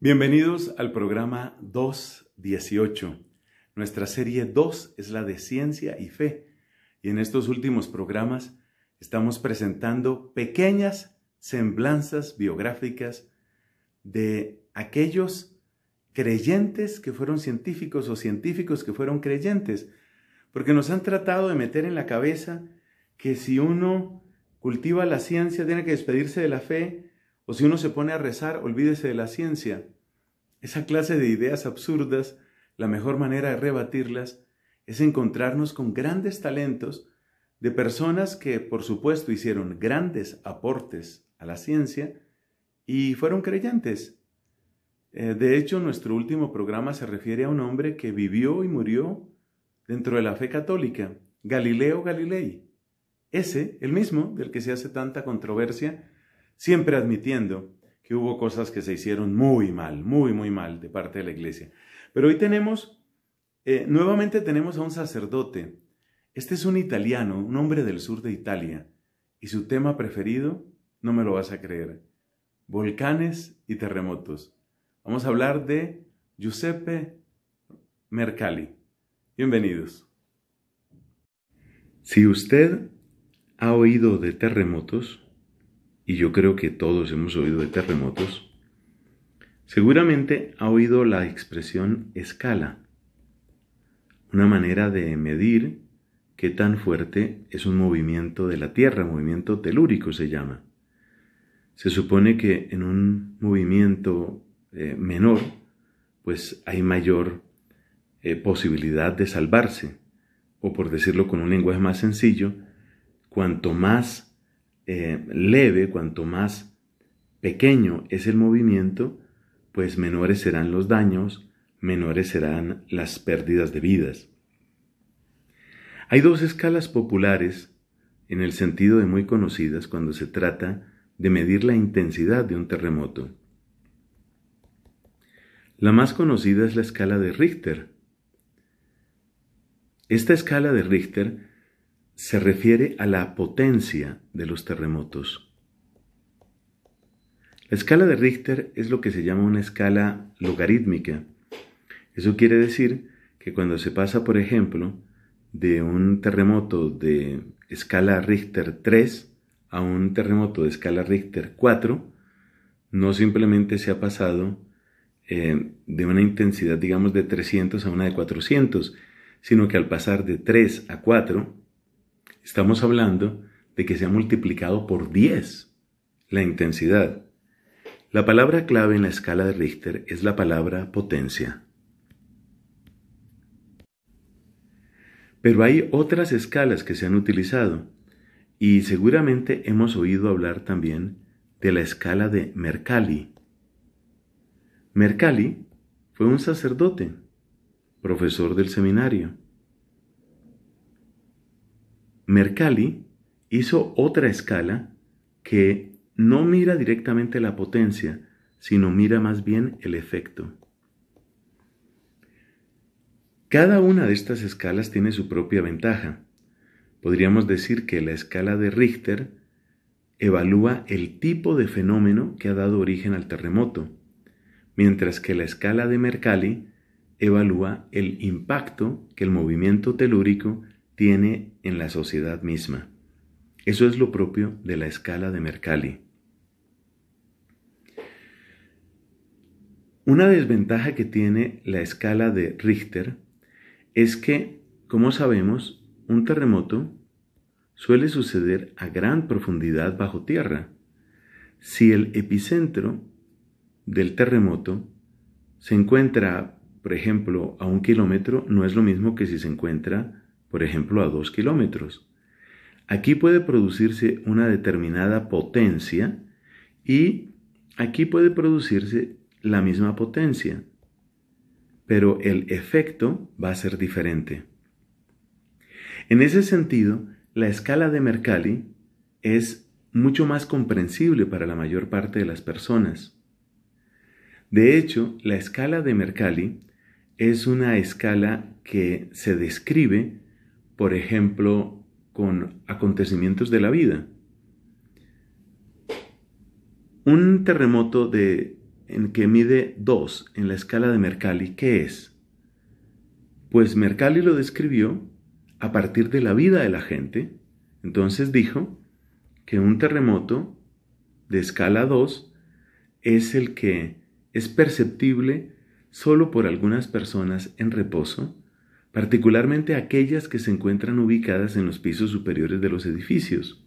Bienvenidos al programa 218. Nuestra serie 2 es la de ciencia y fe. Y en estos últimos programas estamos presentando pequeñas semblanzas biográficas de aquellos creyentes que fueron científicos o científicos que fueron creyentes. Porque nos han tratado de meter en la cabeza que si uno cultiva la ciencia tiene que despedirse de la fe o si uno se pone a rezar, olvídese de la ciencia. Esa clase de ideas absurdas, la mejor manera de rebatirlas es encontrarnos con grandes talentos de personas que, por supuesto, hicieron grandes aportes a la ciencia y fueron creyentes. Eh, de hecho, nuestro último programa se refiere a un hombre que vivió y murió dentro de la fe católica, Galileo Galilei. Ese, el mismo, del que se hace tanta controversia, siempre admitiendo que hubo cosas que se hicieron muy mal, muy, muy mal de parte de la iglesia. Pero hoy tenemos, eh, nuevamente tenemos a un sacerdote. Este es un italiano, un hombre del sur de Italia, y su tema preferido, no me lo vas a creer, volcanes y terremotos. Vamos a hablar de Giuseppe Mercalli. Bienvenidos. Si usted ha oído de terremotos, y yo creo que todos hemos oído de terremotos, seguramente ha oído la expresión escala, una manera de medir qué tan fuerte es un movimiento de la Tierra, movimiento telúrico se llama. Se supone que en un movimiento eh, menor, pues hay mayor eh, posibilidad de salvarse, o por decirlo con un lenguaje más sencillo, cuanto más eh, leve, cuanto más pequeño es el movimiento, pues menores serán los daños, menores serán las pérdidas de vidas. Hay dos escalas populares, en el sentido de muy conocidas, cuando se trata de medir la intensidad de un terremoto. La más conocida es la escala de Richter. Esta escala de Richter se refiere a la potencia de los terremotos. La escala de Richter es lo que se llama una escala logarítmica. Eso quiere decir que cuando se pasa, por ejemplo, de un terremoto de escala Richter 3 a un terremoto de escala Richter 4, no simplemente se ha pasado eh, de una intensidad, digamos, de 300 a una de 400, sino que al pasar de 3 a 4, Estamos hablando de que se ha multiplicado por 10 la intensidad. La palabra clave en la escala de Richter es la palabra potencia. Pero hay otras escalas que se han utilizado y seguramente hemos oído hablar también de la escala de Mercalli. Mercalli fue un sacerdote, profesor del seminario Mercalli hizo otra escala que no mira directamente la potencia, sino mira más bien el efecto. Cada una de estas escalas tiene su propia ventaja. Podríamos decir que la escala de Richter evalúa el tipo de fenómeno que ha dado origen al terremoto, mientras que la escala de Mercalli evalúa el impacto que el movimiento telúrico tiene en la sociedad misma. Eso es lo propio de la escala de Mercalli. Una desventaja que tiene la escala de Richter es que, como sabemos, un terremoto suele suceder a gran profundidad bajo tierra. Si el epicentro del terremoto se encuentra, por ejemplo, a un kilómetro, no es lo mismo que si se encuentra por ejemplo a dos kilómetros. Aquí puede producirse una determinada potencia y aquí puede producirse la misma potencia, pero el efecto va a ser diferente. En ese sentido, la escala de Mercalli es mucho más comprensible para la mayor parte de las personas. De hecho, la escala de Mercalli es una escala que se describe por ejemplo, con acontecimientos de la vida. Un terremoto de, en que mide 2 en la escala de Mercalli, ¿qué es? Pues Mercalli lo describió a partir de la vida de la gente. Entonces dijo que un terremoto de escala 2 es el que es perceptible solo por algunas personas en reposo particularmente aquellas que se encuentran ubicadas en los pisos superiores de los edificios.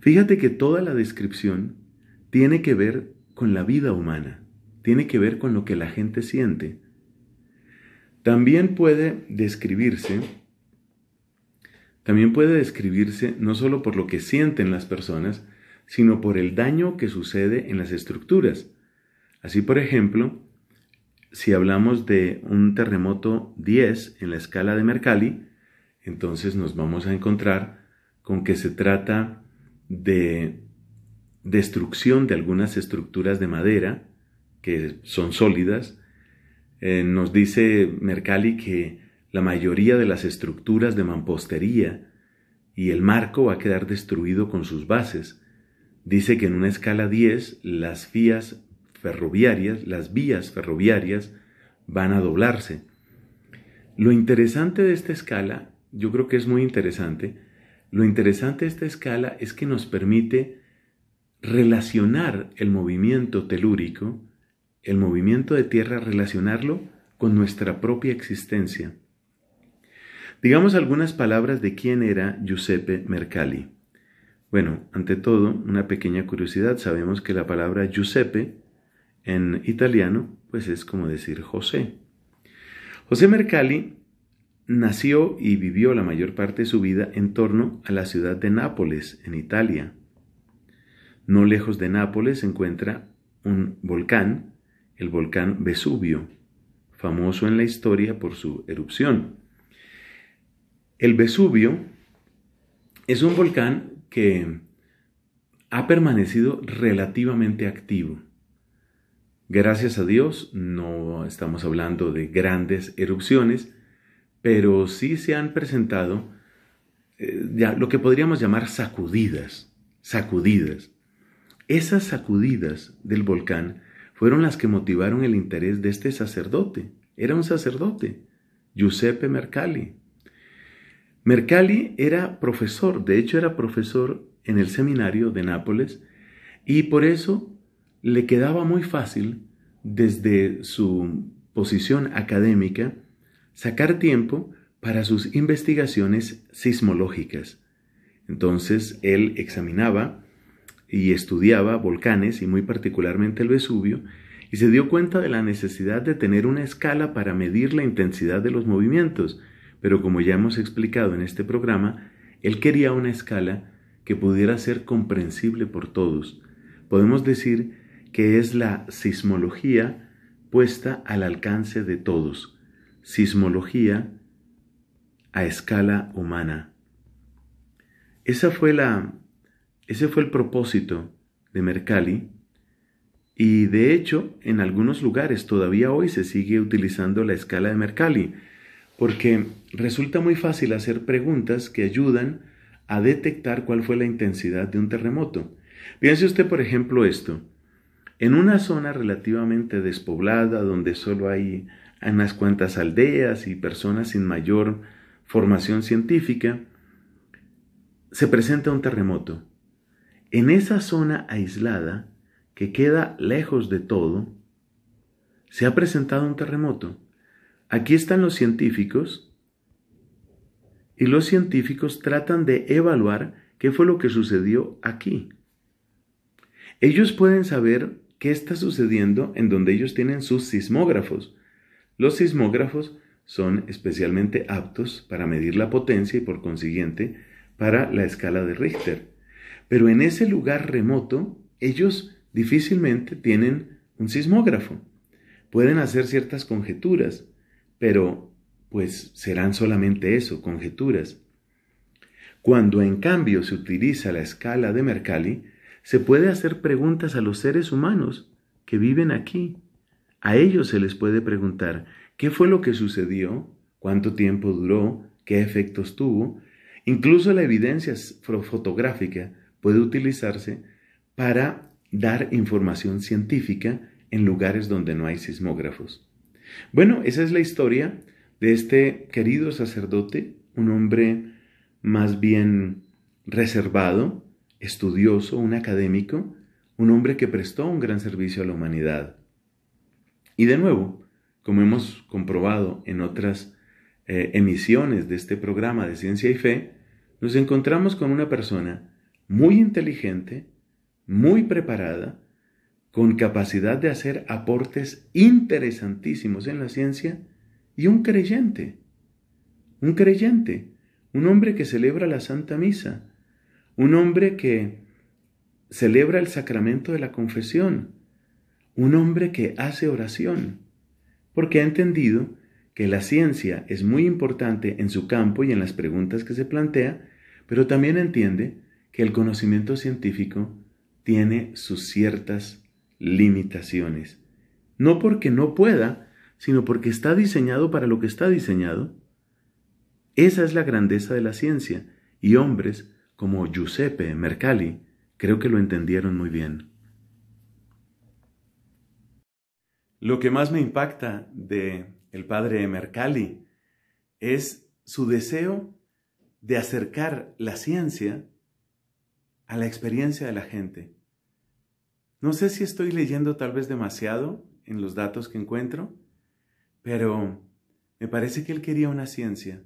Fíjate que toda la descripción tiene que ver con la vida humana, tiene que ver con lo que la gente siente. También puede describirse, también puede describirse no solo por lo que sienten las personas, sino por el daño que sucede en las estructuras. Así, por ejemplo, si hablamos de un terremoto 10 en la escala de Mercalli, entonces nos vamos a encontrar con que se trata de destrucción de algunas estructuras de madera que son sólidas. Eh, nos dice Mercalli que la mayoría de las estructuras de mampostería y el marco va a quedar destruido con sus bases. Dice que en una escala 10 las fías ferroviarias, las vías ferroviarias van a doblarse. Lo interesante de esta escala, yo creo que es muy interesante, lo interesante de esta escala es que nos permite relacionar el movimiento telúrico, el movimiento de tierra, relacionarlo con nuestra propia existencia. Digamos algunas palabras de quién era Giuseppe Mercalli. Bueno, ante todo, una pequeña curiosidad, sabemos que la palabra Giuseppe en italiano, pues es como decir José. José Mercalli nació y vivió la mayor parte de su vida en torno a la ciudad de Nápoles, en Italia. No lejos de Nápoles se encuentra un volcán, el volcán Vesubio, famoso en la historia por su erupción. El Vesubio es un volcán que ha permanecido relativamente activo. Gracias a Dios no estamos hablando de grandes erupciones, pero sí se han presentado eh, lo que podríamos llamar sacudidas, sacudidas. Esas sacudidas del volcán fueron las que motivaron el interés de este sacerdote. Era un sacerdote, Giuseppe Mercalli. Mercalli era profesor, de hecho era profesor en el seminario de Nápoles, y por eso le quedaba muy fácil, desde su posición académica, sacar tiempo para sus investigaciones sismológicas. Entonces él examinaba y estudiaba volcanes y muy particularmente el Vesubio y se dio cuenta de la necesidad de tener una escala para medir la intensidad de los movimientos, pero como ya hemos explicado en este programa, él quería una escala que pudiera ser comprensible por todos. Podemos decir que es la sismología puesta al alcance de todos. Sismología a escala humana. Esa fue la, ese fue el propósito de Mercalli y de hecho en algunos lugares todavía hoy se sigue utilizando la escala de Mercalli porque resulta muy fácil hacer preguntas que ayudan a detectar cuál fue la intensidad de un terremoto. Piense usted por ejemplo esto en una zona relativamente despoblada donde solo hay unas cuantas aldeas y personas sin mayor formación científica, se presenta un terremoto. En esa zona aislada, que queda lejos de todo, se ha presentado un terremoto. Aquí están los científicos y los científicos tratan de evaluar qué fue lo que sucedió aquí. Ellos pueden saber qué está sucediendo en donde ellos tienen sus sismógrafos. Los sismógrafos son especialmente aptos para medir la potencia y por consiguiente para la escala de Richter. Pero en ese lugar remoto, ellos difícilmente tienen un sismógrafo. Pueden hacer ciertas conjeturas, pero pues serán solamente eso, conjeturas. Cuando en cambio se utiliza la escala de Mercalli, se puede hacer preguntas a los seres humanos que viven aquí. A ellos se les puede preguntar qué fue lo que sucedió, cuánto tiempo duró, qué efectos tuvo. Incluso la evidencia fotográfica puede utilizarse para dar información científica en lugares donde no hay sismógrafos. Bueno, esa es la historia de este querido sacerdote, un hombre más bien reservado, estudioso, un académico, un hombre que prestó un gran servicio a la humanidad. Y de nuevo, como hemos comprobado en otras eh, emisiones de este programa de Ciencia y Fe, nos encontramos con una persona muy inteligente, muy preparada, con capacidad de hacer aportes interesantísimos en la ciencia y un creyente, un creyente, un hombre que celebra la Santa Misa, un hombre que celebra el sacramento de la confesión, un hombre que hace oración, porque ha entendido que la ciencia es muy importante en su campo y en las preguntas que se plantea, pero también entiende que el conocimiento científico tiene sus ciertas limitaciones. No porque no pueda, sino porque está diseñado para lo que está diseñado. Esa es la grandeza de la ciencia, y hombres como Giuseppe Mercalli, creo que lo entendieron muy bien. Lo que más me impacta de el padre Mercalli es su deseo de acercar la ciencia a la experiencia de la gente. No sé si estoy leyendo tal vez demasiado en los datos que encuentro, pero me parece que él quería una ciencia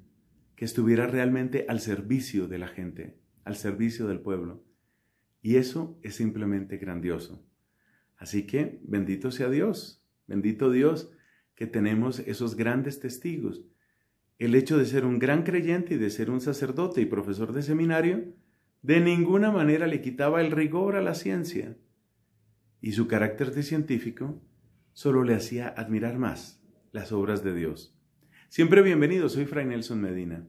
que estuviera realmente al servicio de la gente, al servicio del pueblo. Y eso es simplemente grandioso. Así que bendito sea Dios, bendito Dios que tenemos esos grandes testigos. El hecho de ser un gran creyente y de ser un sacerdote y profesor de seminario, de ninguna manera le quitaba el rigor a la ciencia. Y su carácter de científico solo le hacía admirar más las obras de Dios. Siempre bienvenido, soy Fray Nelson Medina.